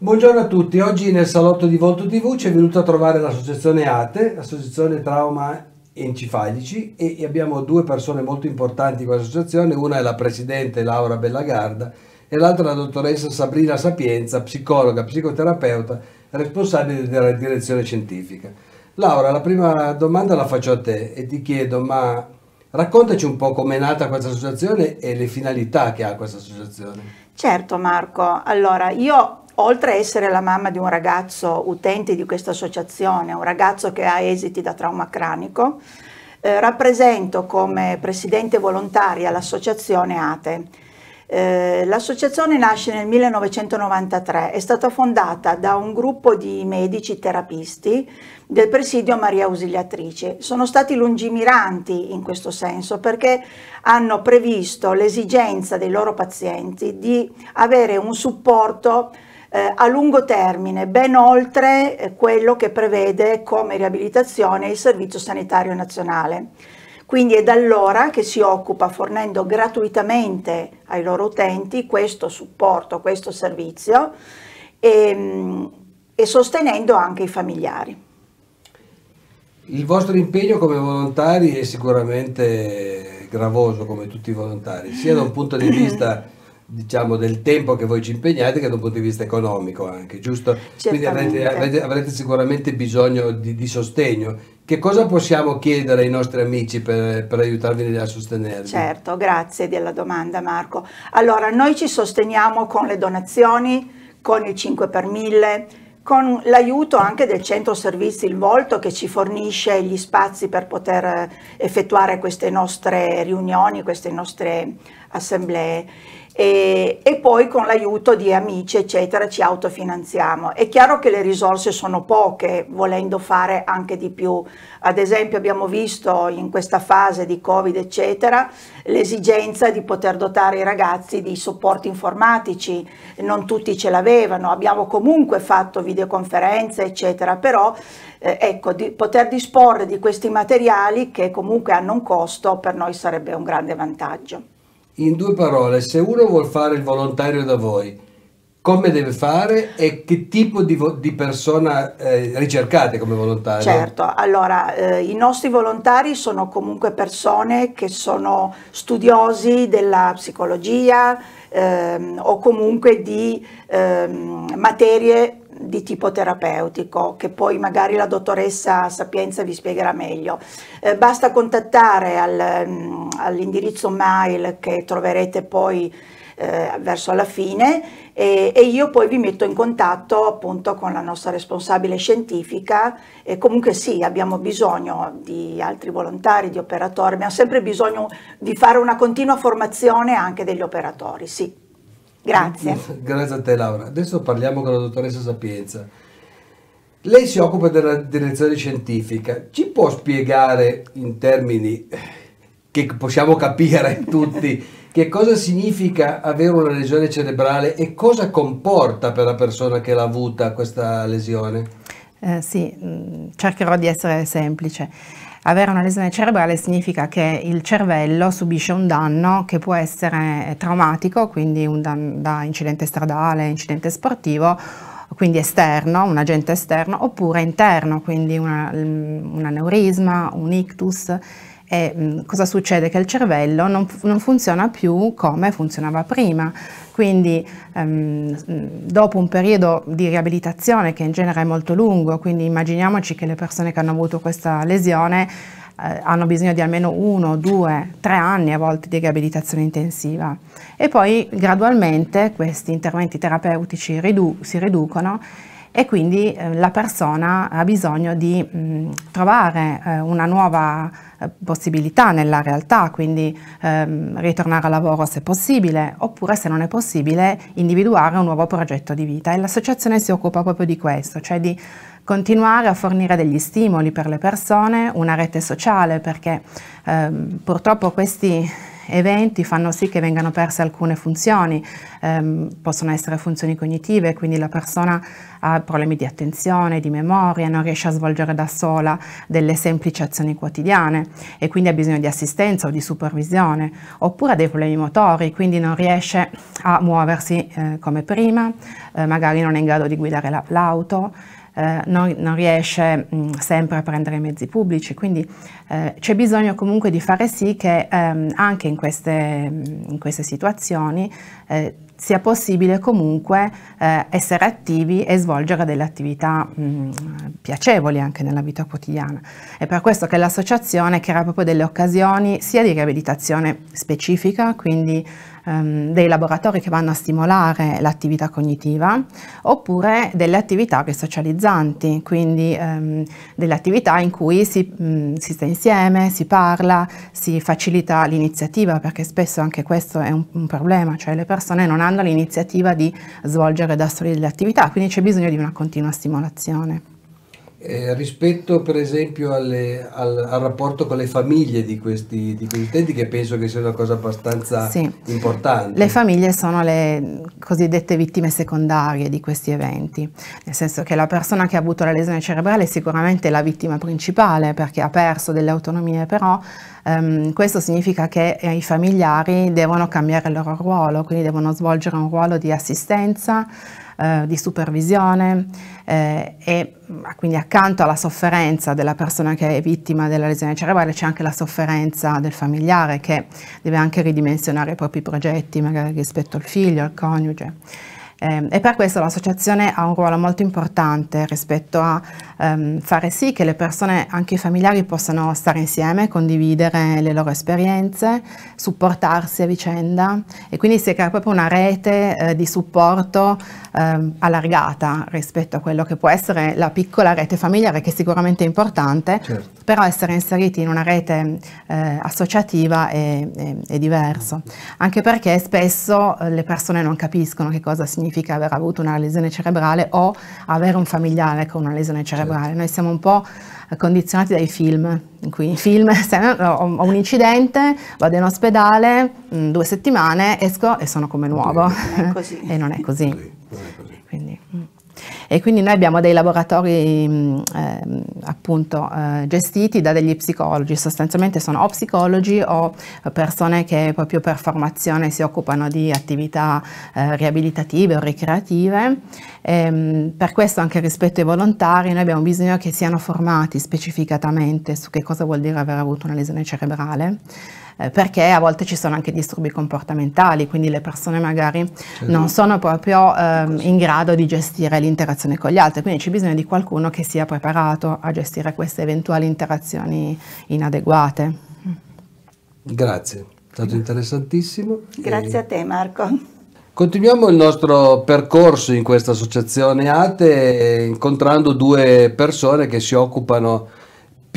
Buongiorno a tutti, oggi nel salotto di Volto TV ci è venuta a trovare l'associazione ATE, l'associazione Trauma Encifalici e abbiamo due persone molto importanti in questa associazione, una è la presidente Laura Bellagarda e l'altra la dottoressa Sabrina Sapienza, psicologa, psicoterapeuta, responsabile della direzione scientifica. Laura, la prima domanda la faccio a te e ti chiedo, ma raccontaci un po' com'è nata questa associazione e le finalità che ha questa associazione. Certo Marco, allora io oltre a essere la mamma di un ragazzo utente di questa associazione, un ragazzo che ha esiti da trauma cranico, eh, rappresento come presidente volontaria l'associazione ATE. Eh, l'associazione nasce nel 1993, è stata fondata da un gruppo di medici terapisti del presidio Maria Ausiliatrice. Sono stati lungimiranti in questo senso perché hanno previsto l'esigenza dei loro pazienti di avere un supporto eh, a lungo termine, ben oltre eh, quello che prevede come riabilitazione il Servizio Sanitario Nazionale. Quindi è da allora che si occupa fornendo gratuitamente ai loro utenti questo supporto, questo servizio e, ehm, e sostenendo anche i familiari. Il vostro impegno come volontari è sicuramente gravoso come tutti i volontari, sia da un punto di vista diciamo, del tempo che voi ci impegnate che da un punto di vista economico anche, giusto? Certamente. Quindi avrete, avrete, avrete sicuramente bisogno di, di, sostegno. Che cosa possiamo chiedere ai nostri amici per, per aiutarvi a sostenervi? Certo, grazie della domanda Marco. Allora, noi ci sosteniamo con le donazioni, con il 5 per 1000, con l'aiuto anche del centro servizi Il Volto che ci fornisce gli spazi per poter eh, effettuare queste nostre riunioni, queste nostre assemblee e, e poi con l'aiuto di amici eccetera ci autofinanziamo. È chiaro che le risorse sono poche, volendo fare anche di più. Ad esempio abbiamo visto in questa fase di Covid eccetera l'esigenza di poter dotare i ragazzi di supporti informatici, non tutti ce l'avevano, abbiamo comunque fatto videoconferenze eccetera, però eh, ecco, di poter disporre di questi materiali che comunque hanno un costo per noi sarebbe un grande vantaggio in due parole, se uno vuol fare il volontario da voi, come deve fare e che tipo di, di persona eh, ricercate come volontario? Certo, allora eh, i nostri volontari sono comunque persone che sono studiosi della psicologia ehm, o comunque di ehm, materie di tipo terapeutico che poi magari la dottoressa Sapienza vi spiegherà meglio. Eh, basta contattare al, mm, all'indirizzo mail che troverete poi eh, verso la fine e, e, io poi vi metto in contatto appunto con la nostra responsabile scientifica e comunque sì abbiamo bisogno di altri volontari, di operatori, abbiamo sempre bisogno di fare una continua formazione anche degli operatori, sì. Grazie. Grazie a te Laura. Adesso parliamo con la dottoressa Sapienza. Lei si occupa della direzione scientifica, ci può spiegare in termini eh, che possiamo capire tutti che cosa significa avere una lesione cerebrale e cosa comporta per la persona che l'ha avuta questa lesione? Eh, sì, mm, cercherò di essere semplice. Avere una lesione cerebrale significa che il cervello subisce un danno che può essere eh, traumatico, quindi un danno da incidente stradale, incidente sportivo, quindi esterno, un agente esterno, oppure interno, quindi un aneurisma, un ictus e mh, mm, cosa succede? Che il cervello non, non funziona più come funzionava prima. Quindi ehm, mm, dopo un periodo di riabilitazione che in genere è molto lungo, quindi immaginiamoci che le persone che hanno avuto questa lesione eh, hanno bisogno di almeno uno, due, tre anni a volte di riabilitazione intensiva. E poi gradualmente questi interventi terapeutici ridu si riducono e quindi eh, la persona ha bisogno di mh, mm, trovare eh, una nuova eh, possibilità nella realtà, quindi ehm, ritornare al lavoro se possibile, oppure se non è possibile individuare un nuovo progetto di vita. E l'associazione si occupa proprio di questo, cioè di continuare a fornire degli stimoli per le persone, una rete sociale, perché ehm, purtroppo questi eventi fanno sì che vengano perse alcune funzioni, ehm, possono essere funzioni cognitive, quindi la persona ha problemi di attenzione, di memoria, non riesce a svolgere da sola delle semplici azioni quotidiane e quindi ha bisogno di assistenza o di supervisione, oppure ha dei problemi motori, quindi non riesce a muoversi eh, come prima, eh, magari non è in grado di guidare la, l'auto, eh, non, non, riesce mh, mm, sempre a prendere i mezzi pubblici, quindi eh, c'è bisogno comunque di fare sì che ehm, anche in queste, in queste situazioni eh, sia possibile comunque eh, essere attivi e svolgere delle attività mh, mm, piacevoli anche nella vita quotidiana. È per questo che l'associazione crea proprio delle occasioni sia di riabilitazione specifica, quindi ehm, dei laboratori che vanno a stimolare l'attività cognitiva, oppure delle attività risocializzanti, quindi ehm, delle attività in cui si, mh, mm, si sta insieme insieme, si parla, si facilita l'iniziativa, perché spesso anche questo è un, un, problema, cioè le persone non hanno l'iniziativa di svolgere da soli le attività, quindi c'è bisogno di una continua stimolazione. Eh, rispetto per esempio alle, al, al, rapporto con le famiglie di questi, di questi, utenti che penso che sia una cosa abbastanza sì. importante. Le famiglie sono le cosiddette vittime secondarie di questi eventi, nel senso che la persona che ha avuto la lesione cerebrale è sicuramente la vittima principale perché ha perso delle autonomie, però ehm, questo significa che eh, i familiari devono cambiare il loro ruolo, quindi devono svolgere un ruolo di assistenza eh, di supervisione eh, e quindi accanto alla sofferenza della persona che è vittima della lesione cerebrale c'è anche la sofferenza del familiare che deve anche ridimensionare i propri progetti magari rispetto al figlio, al coniuge. Eh, e per questo l'associazione ha un ruolo molto importante rispetto a ehm, fare sì che le persone, anche i familiari, possano stare insieme, condividere le loro esperienze, supportarsi a vicenda e quindi si crea proprio una rete eh, di supporto ehm, allargata rispetto a quello che può essere la piccola rete familiare che sicuramente è importante, certo. però essere inseriti in una rete eh, associativa è, è, è diverso, anche perché spesso eh, le persone non capiscono che cosa significa significa aver avuto una lesione cerebrale o avere un familiare con una lesione certo. cerebrale. Certo. Noi siamo un po' condizionati dai film, in cui in film se ho, un incidente, vado in ospedale mm, due settimane, esco e sono come nuovo. Non e non è così. E quindi noi abbiamo dei laboratori eh, appunto eh, gestiti da degli psicologi, sostanzialmente sono o psicologi o persone che proprio per formazione si occupano di attività eh, riabilitative o ricreative. E, ehm, per questo anche rispetto ai volontari noi abbiamo bisogno che siano formati specificatamente su che cosa vuol dire aver avuto una lesione cerebrale. Eh, perché a volte ci sono anche disturbi comportamentali, quindi le persone magari certo. non sono proprio ehm, in grado di gestire l'interazione con gli altri, quindi c'è bisogno di qualcuno che sia preparato a gestire queste eventuali interazioni inadeguate. Grazie, è stato interessantissimo. Grazie e... a te Marco. Continuiamo il nostro percorso in questa associazione ATE incontrando due persone che si occupano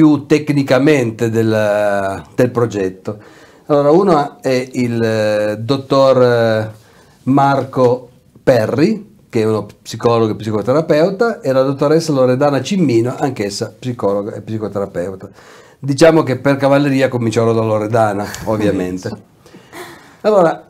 più tecnicamente del, del progetto. Allora, uno è il eh, dottor eh, Marco Perri, che è uno psicologo e psicoterapeuta, e la dottoressa Loredana Cimmino, anch'essa psicologa e psicoterapeuta. Diciamo che per cavalleria cominciarono da Loredana, ovviamente. Allora,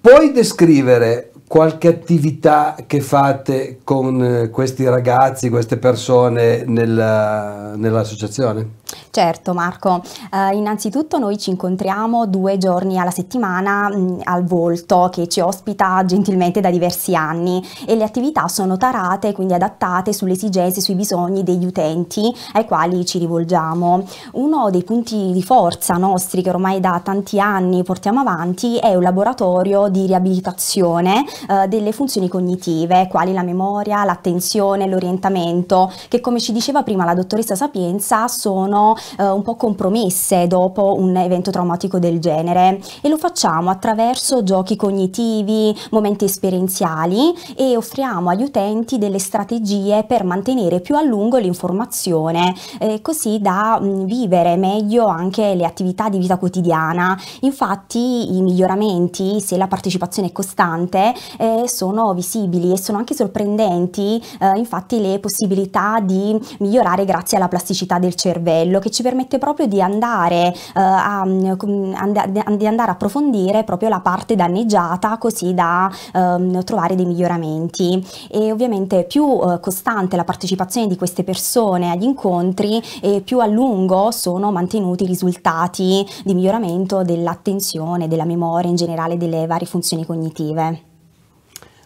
puoi descrivere qualche attività che fate con eh, questi ragazzi, queste persone nella, nell'associazione? Certo Marco, eh, innanzitutto noi ci incontriamo due giorni alla settimana mh, mm, al Volto che ci ospita gentilmente da diversi anni e le attività sono tarate quindi adattate sulle esigenze, sui bisogni degli utenti ai quali ci rivolgiamo. Uno dei punti di forza nostri che ormai da tanti anni portiamo avanti è un laboratorio di riabilitazione eh, delle funzioni cognitive quali la memoria, l'attenzione, l'orientamento che come ci diceva prima la dottoressa Sapienza sono eh, un po' compromesse dopo un evento traumatico del genere e lo facciamo attraverso giochi cognitivi, momenti esperienziali e offriamo agli utenti delle strategie per mantenere più a lungo l'informazione, eh, così da mh, mm, vivere meglio anche le attività di vita quotidiana. Infatti i miglioramenti, se la partecipazione è costante, eh, sono visibili e sono anche sorprendenti, eh, infatti le possibilità di migliorare grazie alla plasticità del cervello che ci permette proprio di andare, eh, a, di andare a approfondire proprio la parte danneggiata così da ehm, trovare dei miglioramenti e ovviamente più eh, costante la partecipazione di queste persone agli incontri e più a lungo sono mantenuti i risultati di miglioramento dell'attenzione, della memoria in generale delle varie funzioni cognitive.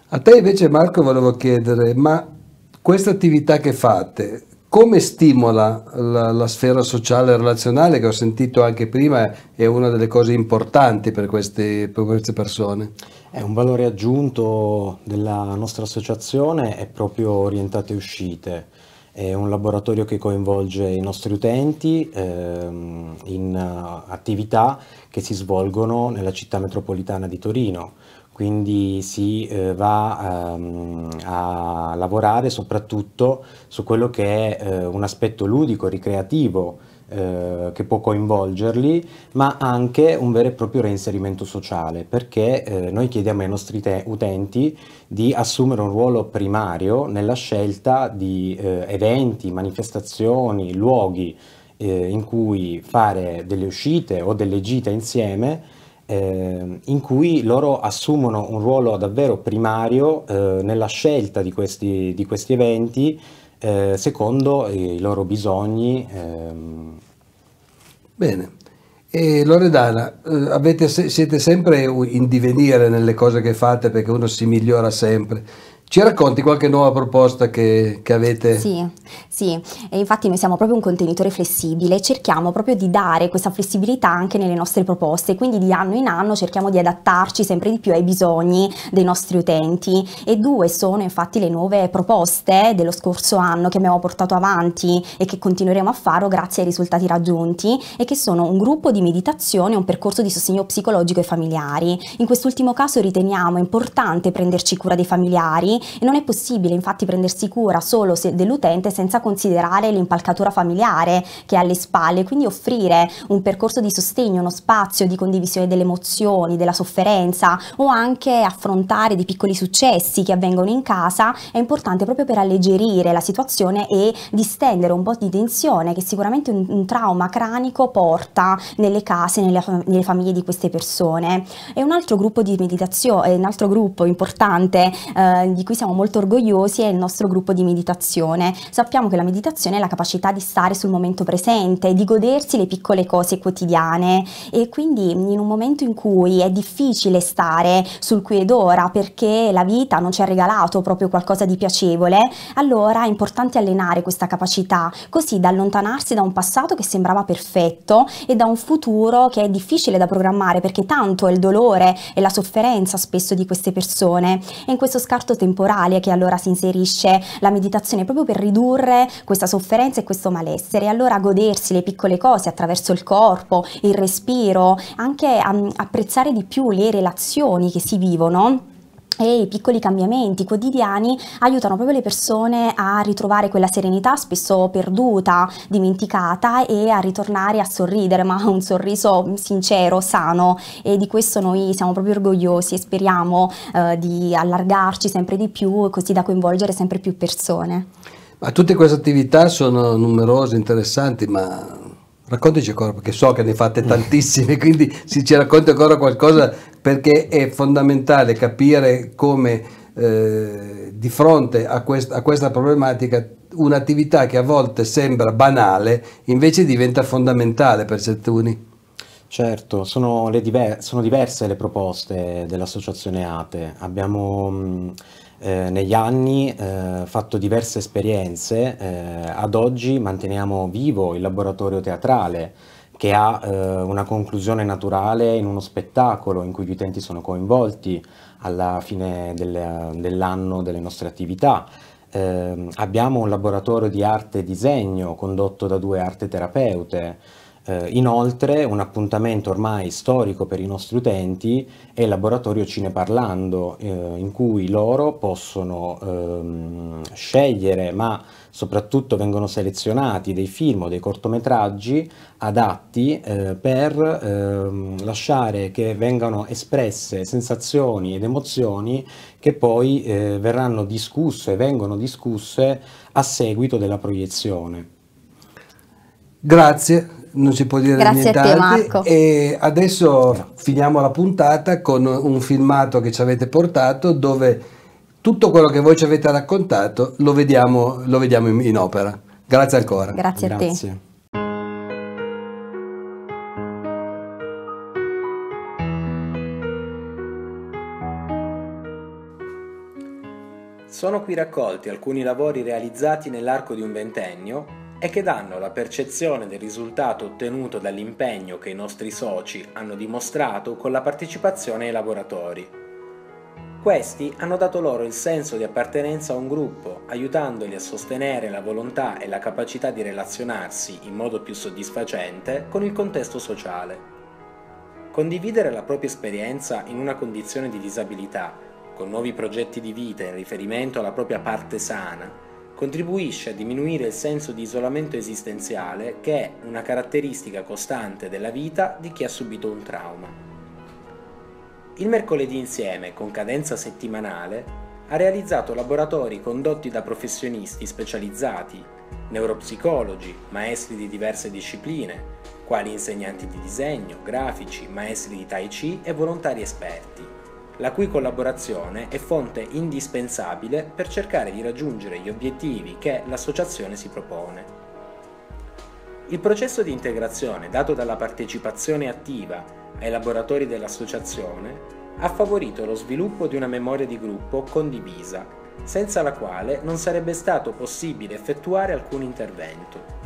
A te invece Marco volevo chiedere, ma questa attività che fate come stimola la, la, sfera sociale e relazionale che ho sentito anche prima è una delle cose importanti per queste, per queste persone? È un valore aggiunto della nostra associazione, è proprio orientate uscite. È un laboratorio che coinvolge i nostri utenti ehm, in uh, attività che si svolgono nella città metropolitana di Torino, quindi si eh, va ehm, a lavorare soprattutto su quello che è eh, un aspetto ludico, ricreativo, eh, che può coinvolgerli, ma anche un vero e proprio reinserimento sociale, perché eh, noi chiediamo ai nostri utenti di assumere un ruolo primario nella scelta di eh, eventi, manifestazioni, luoghi in cui fare delle uscite o delle gite insieme eh, in cui loro assumono un ruolo davvero primario eh, nella scelta di questi, di questi eventi eh, secondo i loro bisogni. Ehm. Bene. E Loredana, eh, avete, siete sempre in divenire nelle cose che fate perché uno si migliora sempre. Ci racconti qualche nuova proposta che, che avete? Sì, sì, e infatti noi siamo proprio un contenitore flessibile, cerchiamo proprio di dare questa flessibilità anche nelle nostre proposte, quindi di anno in anno cerchiamo di adattarci sempre di più ai bisogni dei nostri utenti e due sono infatti le nuove proposte dello scorso anno che abbiamo portato avanti e che continueremo a fare grazie ai risultati raggiunti e che sono un gruppo di meditazione e un percorso di sostegno psicologico ai familiari. In quest'ultimo caso riteniamo importante prenderci cura dei familiari e non è possibile infatti prendersi cura solo se dell'utente senza considerare l'impalcatura familiare che ha alle spalle, quindi offrire un percorso di sostegno, uno spazio di condivisione delle emozioni, della sofferenza o anche affrontare dei piccoli successi che avvengono in casa è importante proprio per alleggerire la situazione e distendere un po' di tensione che sicuramente un, un trauma cranico porta nelle case, nelle, nelle, famiglie di queste persone. E un altro gruppo di meditazione, un altro gruppo importante eh, di cui cui siamo molto orgogliosi è il nostro gruppo di meditazione. Sappiamo che la meditazione è la capacità di stare sul momento presente, di godersi le piccole cose quotidiane e quindi in un momento in cui è difficile stare sul qui ed ora perché la vita non ci ha regalato proprio qualcosa di piacevole, allora è importante allenare questa capacità, così da allontanarsi da un passato che sembrava perfetto e da un futuro che è difficile da programmare perché tanto è il dolore e la sofferenza spesso di queste persone. E in questo scarto temporale corporale che allora si inserisce la meditazione proprio per ridurre questa sofferenza e questo malessere. Allora godersi le piccole cose attraverso il corpo, il respiro, anche ehm, apprezzare di più le relazioni che si vivono e i piccoli cambiamenti quotidiani aiutano proprio le persone a ritrovare quella serenità spesso perduta, dimenticata e a ritornare a sorridere, ma un sorriso sincero, sano e di questo noi siamo proprio orgogliosi e speriamo eh, di allargarci sempre di più così da coinvolgere sempre più persone. Ma tutte queste attività sono numerose, interessanti, ma raccontaci ancora perché so che ne fate tantissime quindi se ci racconti ancora qualcosa perché è fondamentale capire come eh, di fronte a, quest a questa problematica un'attività che a volte sembra banale invece diventa fondamentale per certuni. Certo, sono, diver sono diverse le proposte dell'associazione ATE. Abbiamo eh, negli anni eh, fatto diverse esperienze, eh, ad oggi manteniamo vivo il laboratorio teatrale che ha eh, una conclusione naturale in uno spettacolo in cui gli utenti sono coinvolti alla fine del, dell'anno delle nostre attività. Eh, abbiamo un laboratorio di arte e disegno condotto da due arte terapeute eh, inoltre un appuntamento ormai storico per i nostri utenti è il laboratorio Cineparlando eh, in cui loro possono ehm, scegliere ma soprattutto vengono selezionati dei film o dei cortometraggi adatti eh, per ehm, lasciare che vengano espresse sensazioni ed emozioni che poi eh, verranno discusse, vengono discusse a seguito della proiezione. Grazie, non si può dire Grazie nient'altro. a te Marco. E adesso finiamo la puntata con un filmato che ci avete portato dove tutto quello che voi ci avete raccontato lo vediamo, lo vediamo in, in, opera. Grazie ancora. Grazie a te. Sono qui raccolti alcuni lavori realizzati nell'arco di un ventennio e che danno la percezione del risultato ottenuto dall'impegno che i nostri soci hanno dimostrato con la partecipazione ai laboratori. Questi hanno dato loro il senso di appartenenza a un gruppo, aiutandoli a sostenere la volontà e la capacità di relazionarsi in modo più soddisfacente con il contesto sociale. Condividere la propria esperienza in una condizione di disabilità, con nuovi progetti di vita in riferimento alla propria parte sana, contribuisce a diminuire il senso di isolamento esistenziale che è una caratteristica costante della vita di chi ha subito un trauma. Il mercoledì insieme, con cadenza settimanale, ha realizzato laboratori condotti da professionisti specializzati, neuropsicologi, maestri di diverse discipline, quali insegnanti di disegno, grafici, maestri di tai chi e volontari esperti la cui collaborazione è fonte indispensabile per cercare di raggiungere gli obiettivi che l'associazione si propone. Il processo di integrazione dato dalla partecipazione attiva ai laboratori dell'associazione ha favorito lo sviluppo di una memoria di gruppo condivisa, senza la quale non sarebbe stato possibile effettuare alcun intervento.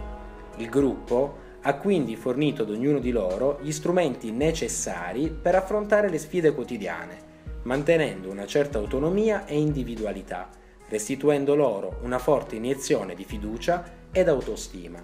Il gruppo ha quindi fornito ad ognuno di loro gli strumenti necessari per affrontare le sfide quotidiane, mantenendo una certa autonomia e individualità, restituendo loro una forte iniezione di fiducia ed autostima.